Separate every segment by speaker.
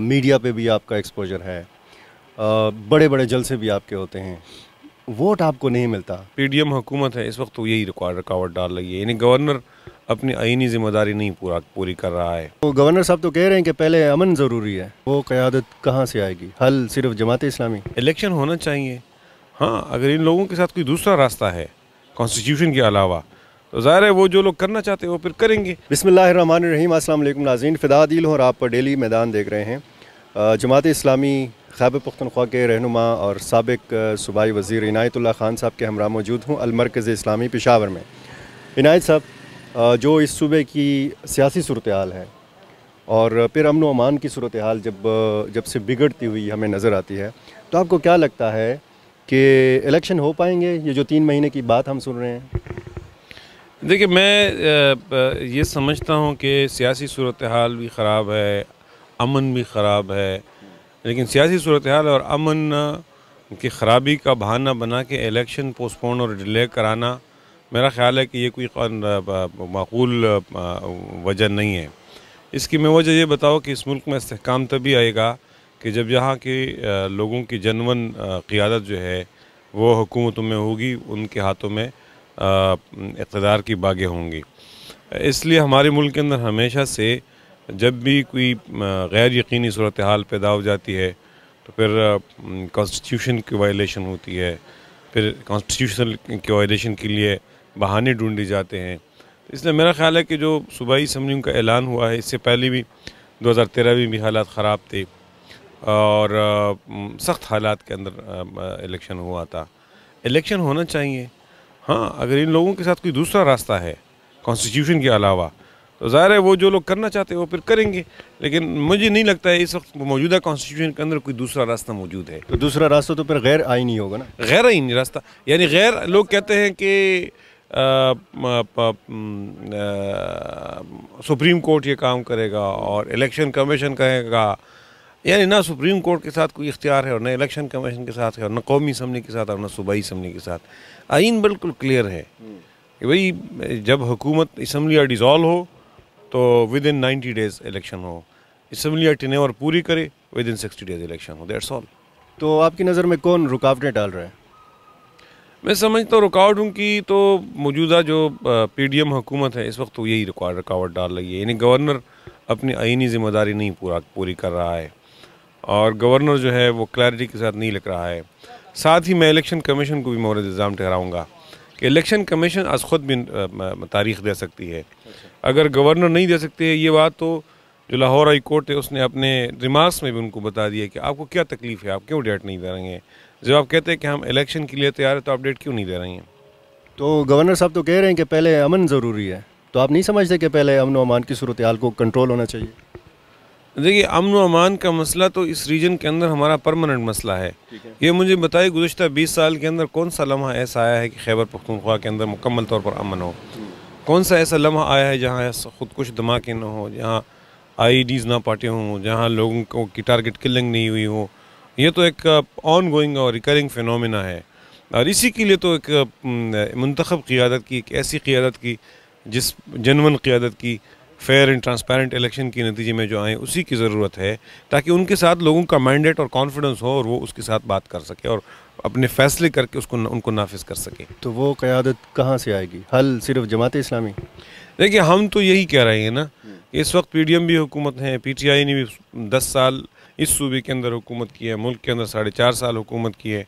Speaker 1: Media पे भी आपका एक्सपोजर है बड़े बड़े जलसे भी आपके होते हैं वोट आपको नहीं मिलता पीडीएम हुकूमत है इस वक्त तो यही रुकावट
Speaker 2: डाल रही है यानी गवर्नर अपनी आइनी जिम्मेदारी नहीं पूरा पूरी कर रहा है
Speaker 1: तो गवर्नर साहब तो कह रहे हैं कि पहले अमन ज़रूरी है वो क़्यादत कहाँ से आएगी हल सिर्फ जमात इस्लामी
Speaker 2: इलेक्शन होना चाहिए हाँ अगर इन लोगों के साथ कोई दूसरा रास्ता है कॉन्स्टिट्यूशन के अलावा तो ज़ाहिर है वो जो लोग करना चाहते हैं वो फिर करेंगे
Speaker 1: बिसमीम असल नाजीन फ़िदादिल और आप डेली मैदान देख रहे हैं जमात इस्लामी खैब पुख्तनख्वा के रहनुमा और सबक सूबाई वज़ी इनायतुल्ला ख़ान साहब के हमरा मौजूद हूँ अलमरकज़ इस्लामी पेशावर में इनायत साहब जो इस सूबे की सियासी सूरत हाल है और फिर अमन अमान की सूरत हाल जब जब से बिगड़ती हुई हमें नज़र आती है तो आपको क्या लगता है कि इलेक्शन हो पाएंगे ये जो तीन महीने की बात हम सुन रहे हैं
Speaker 2: देखिए मैं ये समझता हूँ कि सियासी सूरत हाल भी ख़राब है अमन भी ख़राब है लेकिन सियासी सूरत हाल और अमन की ख़राबी का बहाना बना के इलेक्शन पोस्टपोन और डिले कराना मेरा ख्याल है कि ये कोई माकूल वजह नहीं है इसकी मैं वजह ये बताओ कि इस मुल्क में इसकाम तभी आएगा कि जब यहाँ के लोगों की जनवन क़ियादत जो है वो हुकूमतों में होगी उनके हाथों में इकदार की बागें होंगी इसलिए हमारे मुल्क के अंदर हमेशा से जब भी कोई गैर यकीनी सूरत हाल पैदा हो जाती है तो फिर कॉन्स्टिट्यूशन की वायलेशन होती है फिर कॉन्स्टिट्यूशनल के वायलेशन के लिए बहाने ढूंढे जाते हैं इसलिए मेरा ख्याल है कि जो सूबाई असम्बलियों का ऐलान हुआ है इससे पहले भी 2013 में भी हालात ख़राब थे और सख्त हालात के अंदर इलेक्शन हुआ था इलेक्शन होना चाहिए हाँ अगर इन लोगों के साथ कोई दूसरा रास्ता है कॉन्स्टिट्यूशन के अलावा तो ज़ाहिर है वो जो लोग करना चाहते हैं वो फिर करेंगे लेकिन मुझे नहीं लगता है इस वक्त मौजूदा कॉन्स्टिट्यूशन के अंदर कोई दूसरा रास्ता मौजूद है तो दूसरा रास्ता तो फिर गैर आइनी होगा ना गैर आइनी रास्ता यानी गैर लोग कहते हैं कि सुप्रीम कोर्ट ये काम करेगा और इलेक्शन कमीशन कहेगा यानी ना सुप्रीम कोर्ट के साथ कोई इख्तियार है और ना इलेक्शन कमीशन के साथ है और ना कौमी असम्बली के साथ और ना सूबाई असम्बली के साथ आइन बिल्कुल क्लियर है कि भाई जब हुकूमत इसम्बलियाँ डिज़ोल्व हो तो within ninety days election हो इसम्बलियाँ टिने ओवर पूरी
Speaker 1: करे within sixty
Speaker 2: days election हो डेट्स
Speaker 1: ऑल तो आपकी नज़र में कौन रुकावटें डाल रहे हैं
Speaker 2: मैं समझता तो हूँ रुकावट उनकी तो मौजूदा जो पी डी एम हुकूमत है इस वक्त तो यही रुकावट डाल रही है यानी गवर्नर अपनी आइनी जिम्मेदारी नहीं पूरा पूरी कर रहा है और गवर्नर जो है वो क्लैरिटी के साथ नहीं लग रहा है साथ ही मैं इलेक्शन कमीशन को भी मोहर इल्ज़ाम ठहराऊँगा कि इलेक्शन कमीशन आज खुद भी तारीख दे सकती है अगर गवर्नर नहीं दे सकते ये बात तो जो लाहौर हाई कोर्ट है उसने अपने रिमार्क्स में भी उनको बता दिया कि आपको क्या तकलीफ़ है आप क्यों डेट नहीं दे रहे हैं जब आप कहते हैं कि हम इलेक्शन के लिए तैयार है तो आप डेट क्यों नहीं दे रहे हैं
Speaker 1: तो गवर्नर साहब तो कह रहे हैं कि पहले अमन ज़रूरी है तो आप नहीं समझते कि पहले अमन अमान की सूरत हाल को कंट्रोल होना चाहिए
Speaker 2: देखिए अमन व अमान का मसला तो इस रीजन के अंदर हमारा परमानेंट मसला है, है। ये मुझे बताइए गुजशत बीस साल के अंदर कौन सा लम्हा ऐसा आया है कि खैबर पख्तूनख्वा के अंदर मुकम्मल तौर पर अमन हो कौन सा ऐसा लम्हा आया है जहाँ खुदकुश धमाके ना हो जहाँ आई डीज़ e ना पाटे हों जहाँ लोगों को की टारगेट किलिंग नहीं हुई हो ये तो एक ऑन गोइंग और रिकरिंग फिनोमिना है और इसी के लिए तो एक मंतखब क़्यादत की एक ऐसी क़्यादत की जिस जनवन क़ियादत की फेयर एंड ट्रांसपेरेंट इलेक्शन के नतीजे में जो आए उसी की ज़रूरत है ताकि उनके साथ लोगों का माइंडेट और कॉन्फिडेंस हो और वो उसके साथ बात कर सके और अपने फैसले करके उसको उनको नाफिज कर सके तो वो क़्यादत कहाँ से आएगी हल सिर्फ जमात इस्लामी देखिए हम तो यही कह रहे हैं ना इस वक्त पी डी एम भी हुकूमत है पी टी आई ने भी दस साल इस सूबे के अंदर हुकूमत की है मुल्क के अंदर साढ़े चार साल हुकूमत की है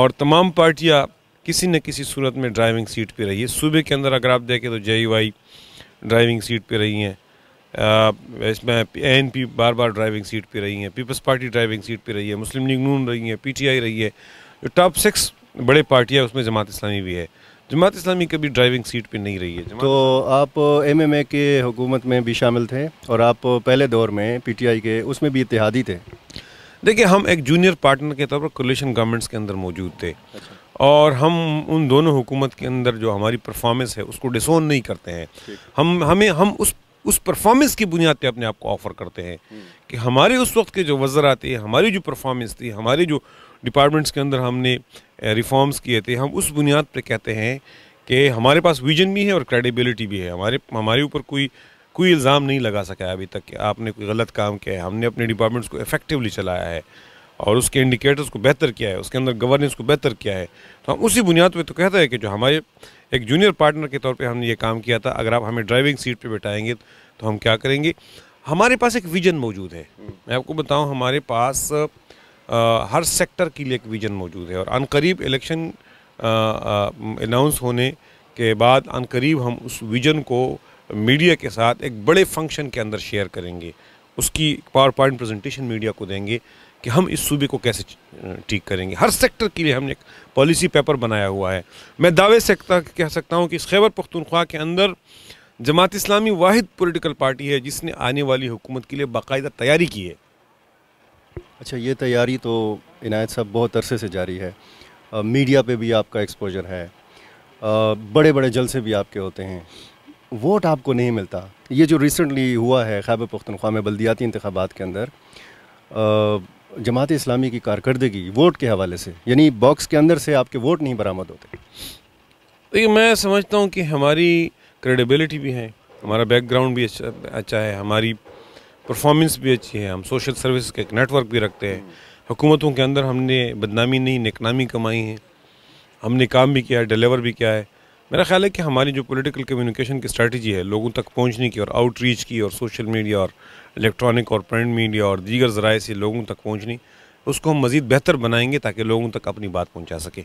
Speaker 2: और तमाम पार्टियाँ किसी न किसी सूरत में ड्राइविंग सीट पर रही है सूबे के अंदर अगर आप देखें तो जे वाई ड्राइविंग सीट पे रही हैं इसमें एन पी बार बार ड्राइविंग सीट पे रही हैं पीपल्स पार्टी ड्राइविंग सीट पे रही है मुस्लिम लीग नून रही है पीटीआई रही है जो टॉप सिक्स बड़े पार्टियाँ उसमें जमात इस्लामी भी है जमात इस्लामी कभी ड्राइविंग सीट पे नहीं रही है
Speaker 1: तो आप एम एम ए के हुकूमत में भी शामिल थे और आप पहले दौर में पी टी आई के उसमें भी इतिहादी थे देखिए हम एक जूनियर पार्टनर के तौर पर कोलेशन गवर्नमेंट्स के अंदर मौजूद थे अच्छा।
Speaker 2: और हम उन दोनों हुकूमत के अंदर जो हमारी परफॉर्मेंस है उसको डिसोन नहीं करते हैं हम हमें हम उस उस परफॉर्मेंस की बुनियाद पर अपने आप को ऑफ़र करते हैं हम्म। कि हमारे उस वक्त के जो वजरा थे हमारी जो परफॉर्मेंस थी हमारे जो डिपार्टमेंट्स के अंदर हमने रिफॉर्म्स किए थे हम उस बुनियाद पर कहते हैं कि हमारे पास विजन भी है और क्रेडिबिलिटी भी है हमारे हमारे ऊपर कोई कोई इल्ज़ाम नहीं लगा सका है अभी तक कि आपने कोई गलत काम किया है हमने अपने डिपार्टमेंट्स को इफ़ेक्टिवली चलाया है और उसके इंडिकेटर्स को बेहतर किया है उसके अंदर गवर्नेंस को बेहतर किया है तो हम उसी बुनियाद पर तो कहते हैं कि जो हमारे एक जूनियर पार्टनर के तौर पर हमने ये काम किया था अगर आप हमें ड्राइविंग सीट पर बैठाएंगे तो हम क्या करेंगे हमारे पास एक विजन मौजूद है मैं आपको बताऊँ हमारे पास आ, हर सेक्टर के लिए एक विजन मौजूद है और अनकरीब इलेक्शन अनाउंस होने के बाद अनकरीब हम उस विजन को मीडिया के साथ एक बड़े फंक्शन के अंदर शेयर करेंगे उसकी पावर पॉइंट प्रेजेंटेशन मीडिया को देंगे कि हम इस सूबे को कैसे ठीक करेंगे हर सेक्टर के लिए हमने एक पॉलिसी पेपर बनाया हुआ है मैं दावे से कह सकता हूँ कि इस खैबर पख्तनख्वा के अंदर
Speaker 1: जमात इस्लामी वाहिद पॉलिटिकल पार्टी है जिसने आने वाली हुकूमत के लिए बाकायदा तैयारी की है अच्छा ये तैयारी तो इनायत साहब बहुत अरसे से जारी है आ, मीडिया पर भी आपका एक्सपोजर है आ, बड़े बड़े जलसे भी आपके होते हैं वोट आपको नहीं मिलता ये जो रिसेंटली हुआ है खैब पुख्तनख्वा में बल्दियाती इंतबात के अंदर जमात इस्लामी की कारकर्दगी वोट के हवाले से यानी बॉक्स के अंदर से आपके वोट नहीं बरामद होते
Speaker 2: देखिए मैं समझता हूँ कि हमारी क्रेडिबिलिटी भी है हमारा बैकग्राउंड भी अच्छा अच्छा है हमारी परफॉर्मेंस भी अच्छी है हम सोशल सर्विस का एक नेटवर्क भी रखते हैं हुकूमतों के अंदर हमने बदनामी नहीं निकनामी कमाई है हमने काम भी किया है डिलीवर भी किया है मेरा ख्याल है कि हमारी जो पॉलिटिकल कम्युनिकेशन की स्ट्रेटजी है लोगों तक पहुंचने की और आउटरीच की और सोशल मीडिया और इलेक्ट्रॉनिक और प्रिंट मीडिया और दीगर
Speaker 1: ज़राए से लोगों तक पहुंचनी उसको हम मज़ीद बेहतर बनाएंगे ताकि लोगों तक अपनी बात पहुंचा सके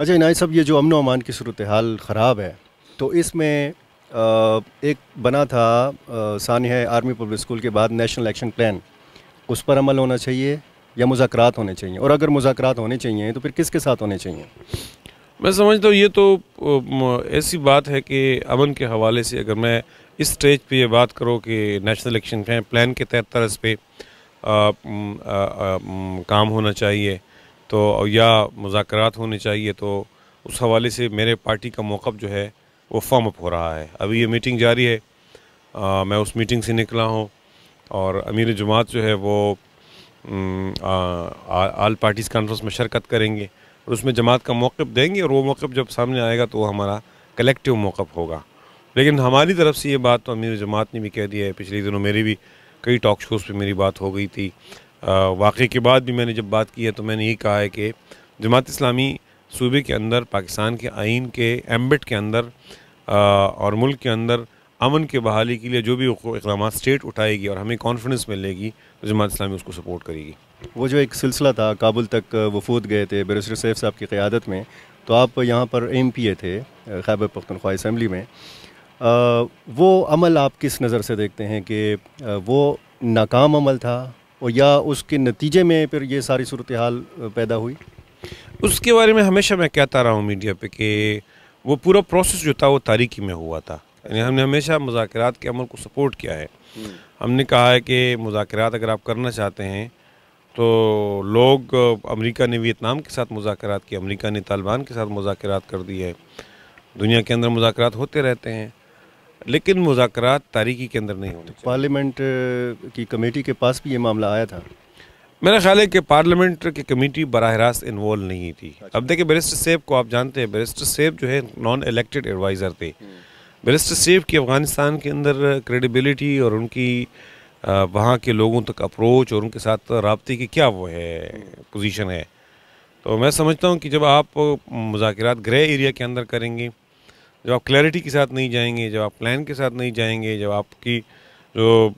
Speaker 1: अच्छा इनायत साहब ये जो अमन अमान की सूरत हाल ख़राब है तो इसमें एक बना था सानिया आर्मी पब्लिक स्कूल के बाद नेशनल एक्शन प्लान उस पर अमल होना चाहिए या मुजाक होने चाहिए और अगर मुजाक होने चाहिए तो फिर किसके साथ होने चाहिए
Speaker 2: मैं समझता हूँ ये तो ऐसी बात है कि अमन के हवाले से अगर मैं इस स्टेज पे ये बात करो कि नेशनल इलेक्शन प्लान के तहत तरस पे आ, आ, आ, काम होना चाहिए तो या मुजाकर होने चाहिए तो उस हवाले से मेरे पार्टी का मौक़ जो है वो फॉर्म अप हो रहा है अभी ये मीटिंग जारी है आ, मैं उस मीटिंग से निकला हूँ और अमीर जमात जो है वो आ, आ, आल पार्टीज़ कॉन्फ्रेंस में शिरकत करेंगे और उसमें जमात का मौक़ देंगे और वो मौक़ जब सामने आएगा तो वो हमारा कलेक्टिव मौक़ होगा लेकिन हमारी तरफ से ये बात तो अमीर जमात ने भी कह दिया है पिछले दिनों मेरी भी कई टॉक शोज़ पर मेरी बात हो गई थी वाक़े के बाद भी मैंने जब बात की है तो मैंने ये कहा है कि जमात इस्लामी सूबे के अंदर पाकिस्तान के आइन के एम्बिट के अंदर और मुल्क के अंदर अमन के बहाली के लिए जो भी इकदाम स्टेट उठाएगी और हमें कॉन्फिडेंस मिलेगी तो जमात इस्लामी उसको
Speaker 1: सपोर्ट करेगी वो जो एक सिलसिला था काबुल तक वफूद गए थे बैरिस्टर सैफ साहब की क़्यादत में तो आप यहाँ पर एम पी ए थे खैबर पख्तनख्वा इसम्बली में आ, वो अमल आप किस नज़र से देखते हैं कि वो नाकाम अमल था और या उसके नतीजे में फिर ये सारी सूरत हाल पैदा हुई उसके बारे में हमेशा
Speaker 2: मैं कहता रहा हूँ मीडिया पर कि वो पूरा प्रोसेस जो था वो तारीख़ी में हुआ था यानी हमने हमेशा मुजात के अमल को सपोर्ट किया है हम्म। हमने कहा है कि मुजाकर अगर आप करना चाहते हैं तो लोग अमेरिका ने वियतनाम के साथ मुजाकर किए अमेरिका ने तालिबान के साथ मुजाकर कर दी है दुनिया के अंदर मुजात होते रहते हैं लेकिन मुजाकर तारीखी के अंदर नहीं होते
Speaker 1: तो पार्लियामेंट की कमेटी के पास भी ये मामला आया था
Speaker 2: मेरा ख्याल है कि पार्लियामेंट की कमेटी बरह रास्त इन्वॉल्व नहीं थी अच्छा। अब देखिए बैरिस्टर सेब को आप जानते हैं बैरिस्टर सेब जो है नॉन इलेक्टेड एडवाइज़र थे हम्म। मिनिस्टर सेफ की अफ़गानिस्तान के अंदर क्रेडिबिलिटी और उनकी वहाँ के लोगों तक अप्रोच और उनके साथ रबते की क्या वो है पोजीशन है तो मैं समझता हूँ कि जब आप मुजाकर ग्रे एरिया के अंदर करेंगे जब आप क्लैरिटी के साथ नहीं जाएंगे जब आप प्लान के साथ नहीं जाएंगे जब आपकी जो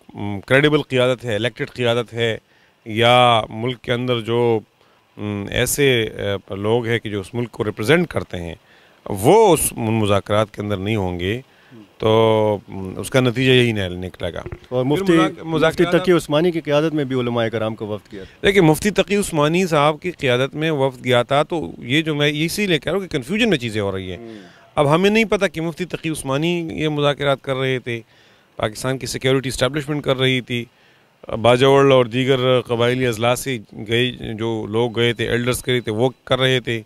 Speaker 2: क्रेडिबल क़ियादत है इलेक्टेड क़ियादत है या मुल्क के अंदर जो ऐसे लोग हैं कि जो उस मुल्क को रिप्रेजेंट करते हैं वो उस मुजाकर के अंदर नहीं होंगे तो उसका नतीजा यही निकलेगा और
Speaker 1: मुफ्ती मुफ्ती तकी उस्मानी की क्यादत में भी उलमाए कराम
Speaker 2: को वफ़ किया देखिए मुफ्ती तकी उस्मानी साहब की क्यादत में वफ़ गया था तो ये जो मैं इसीलिए कह रहा हूँ कि कन्फ्यूजन में चीज़ें हो रही हैं हम्म। अब हमें नहीं पता कि मुफ्ती तकी उस्मानी ये मुजाकर कर रहे थे पाकिस्तान की सिक्योरिटी इस्टेबलिशमेंट कर रही थी बाजावल और दीगर कबायली अजला से गए जो लोग गए थे एल्डर्स गए थे वो कर रहे थे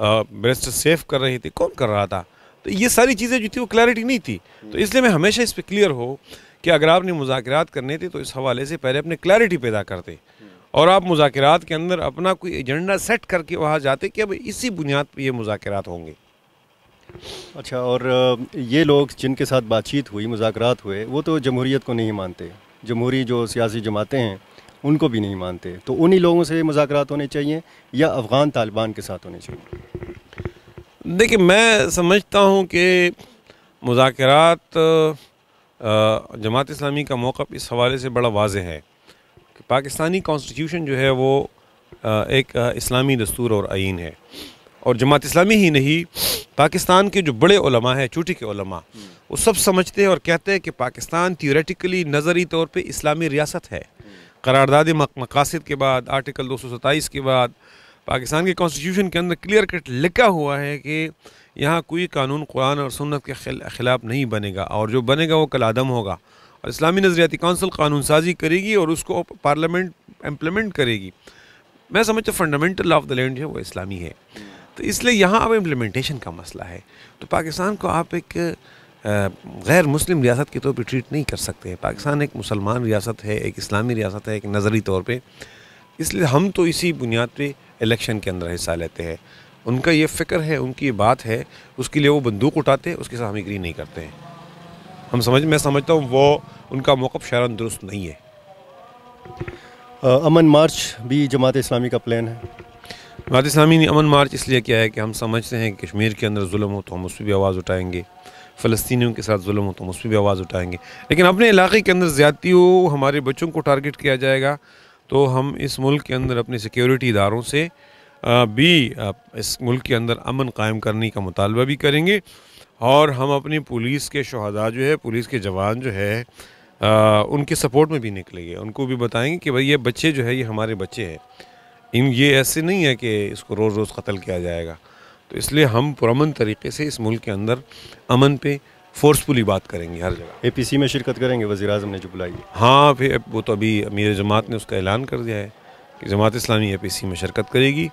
Speaker 2: मिनिस्टर सेफ कर रही थी कौन कर रहा था तो ये सारी चीज़ें जो थी वो क्लैरिटी नहीं थी तो हम्म। इसलिए मैं हमेशा इस पर क्लियर हो कि अगर आपने मुजात करने थे तो इस हवाले से पहले अपने क्लैरिटी पैदा करते हम्म। और आप मुजात के अंदर अपना कोई एजेंडा सेट करके वहाँ जाते कि अब इसी बुनियाद पर ये मुजात होंगे
Speaker 1: अच्छा और ये लोग जिनके साथ बातचीत हुई मुजात हुए वो तो जमहूरीत को नहीं मानते जमहूरी जो सियासी जमातें हैं उनको भी नहीं मानते तो उन्हीं लोगों से मुजाकर होने चाहिए या अफ़गान तालिबान के साथ होने चाहिए
Speaker 2: देखिए मैं समझता हूँ कि मुजाकर जमात इस्लामी का मौक़ इस हवाले से बड़ा वाज है कि पाकिस्तानी कॉन्स्टिट्यूशन जो है वो एक इस्लामी दस्तूर और आइन है और जमात इस्लामी ही नहीं पाकिस्तान के जो बड़े उलमा हैं चूटी के उलमा वो सब समझते हैं और कहते हैं कि पाकिस्तान थियोरेटिकली नज़री तौर पे इस्लामी रियासत है करारदादी मकासद के बाद आर्टिकल दो सौ सत्ताईस के बाद पाकिस्तान के कॉन्स्टिट्यूशन के अंदर क्लियर कट लिखा हुआ है कि यहाँ कोई कानून कुरान और सुन्नत के ख़िलाफ़ नहीं बनेगा और जो बनेगा वो कल आदम होगा और इस्लामी नज़रियाती कौंसिल कानून साजी करेगी और उसको पार्लियामेंट इम्प्लीमेंट करेगी मैं समझता फंडामेंटल ऑफ द लैंड है वो इस्लामी है तो इसलिए यहाँ अब इम्प्लीमेंटेशन का मसला है तो पाकिस्तान को आप एक गैर मुस्लिम रियासत के तौर पर ट्रीट नहीं कर सकते हैं पाकिस्तान एक मुसलमान रियासत है एक इस्लामी रियासत है एक नज़री तौर पर इसलिए हम तो इसी बुनियाद पर इलेक्शन के अंदर हिस्सा लेते हैं उनका ये फ़िक्र है उनकी ये बात है उसके लिए वो बंदूक उठाते हैं उसके साथ हम एग्री नहीं करते हैं हम समझ मैं समझता हूँ वो उनका मौक़ शरण दुरुस्त नहीं है
Speaker 1: अमन मार्च भी जमात इस्लामी का प्लान है जमात इस्लामी ने अमन
Speaker 2: मार्च इसलिए किया है कि हम समझते हैं कि कश्मीर के अंदर जुल्म हो तो हम उस पर भी आवाज़ उठाएँगे फ़लस्तियों के साथ जुल्म हो तो हम उस पर भी आवाज़ उठाएँगे लेकिन अपने इलाके के अंदर ज़्यादती हो हमारे बच्चों को टारगेट किया जाएगा तो हम इस मुल्क के अंदर अपने सिक्योरिटी इदारों से भी इस मुल्क के अंदर अमन कायम करने का मुतालबा भी करेंगे और हम अपनी पुलिस के शहदा जो है पुलिस के जवान जो है आ, उनके सपोर्ट में भी निकलेंगे उनको भी बताएंगे कि भाई ये बच्चे जो है ये हमारे बच्चे हैं इन ये ऐसे नहीं है कि इसको रोज़ रोज़ कत्ल किया जाएगा तो इसलिए हम पुरमन तरीके से इस मुल्क के अंदर अमन पे फोर्सफुली बात करेंगे हर
Speaker 1: जगह एपीसी में शिरकत करेंगे वजी अजम ने जो बुलाई
Speaker 2: हाँ फिर वो तो अभी अमीर जमात ने उसका ऐलान कर दिया है कि जमात इस्लामी एपीसी में शिरकत करेगी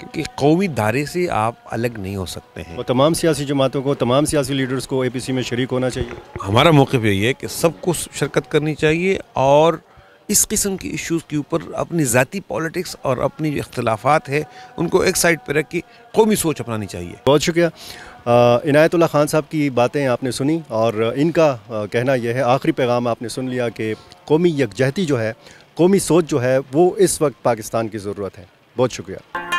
Speaker 2: क्योंकि कौमी दायरे से आप अलग नहीं हो सकते हैं
Speaker 1: और तमाम सियासी जमातों को तमाम सियासी लीडर्स को ए में शरीक होना चाहिए हमारा मौक़
Speaker 2: यही है कि सबको शिरकत करनी चाहिए और
Speaker 1: इस किस्म के इश्यूज़ के ऊपर अपनी ज़ाती पॉलिटिक्स और अपनी जो इख्तलाफात है उनको एक साइड पर रख के कौमी सोच अपनानी चाहिए बहुत शुक्रिया इनायतुल्ला खान साहब की बातें आपने सुनी और इनका कहना यह है आखिरी पैगाम आपने सुन लिया कि कौमी यकजहती जो है कौमी सोच जो है वो इस वक्त पाकिस्तान की ज़रूरत है बहुत शुक्रिया